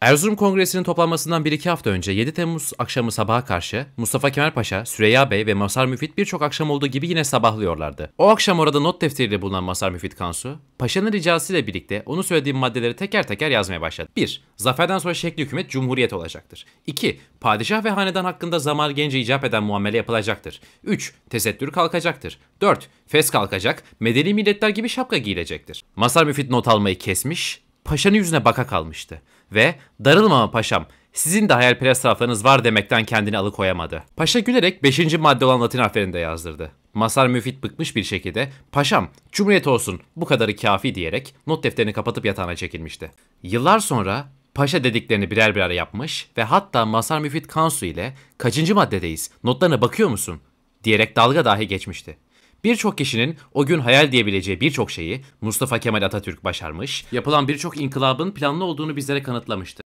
Erzurum Kongresi'nin toplanmasından 1-2 hafta önce 7 Temmuz akşamı sabaha karşı Mustafa Kemal Paşa, Süreyya Bey ve Masar Müfit birçok akşam olduğu gibi yine sabahlıyorlardı. O akşam orada not defteriyle bulunan Masar Müfit Kansu, Paşa'nın ricasıyla birlikte onu söylediğim maddeleri teker teker yazmaya başladı. 1. Zaferden sonra şekli hükümet cumhuriyet olacaktır. 2. Padişah ve hanedan hakkında zamar gence icap eden muamele yapılacaktır. 3. Tesettür kalkacaktır. 4. Fes kalkacak, medeni milletler gibi şapka giyilecektir. Masar Müfit not almayı kesmiş, paşanın yüzüne baka kalmıştı. Ve darılma paşam sizin de hayalperest taraflarınız var demekten kendini alıkoyamadı. Paşa gülerek 5. madde olan Latin harflerini de yazdırdı. Masar Müfit bıkmış bir şekilde paşam cumhuriyet olsun bu kadarı kafi diyerek not defterini kapatıp yatağına çekilmişti. Yıllar sonra paşa dediklerini birer birer yapmış ve hatta Masar Müfit Kansu ile kaçıncı maddedeyiz notlarına bakıyor musun diyerek dalga dahi geçmişti. Birçok kişinin o gün hayal diyebileceği birçok şeyi Mustafa Kemal Atatürk başarmış, yapılan birçok inkılabın planlı olduğunu bizlere kanıtlamıştı.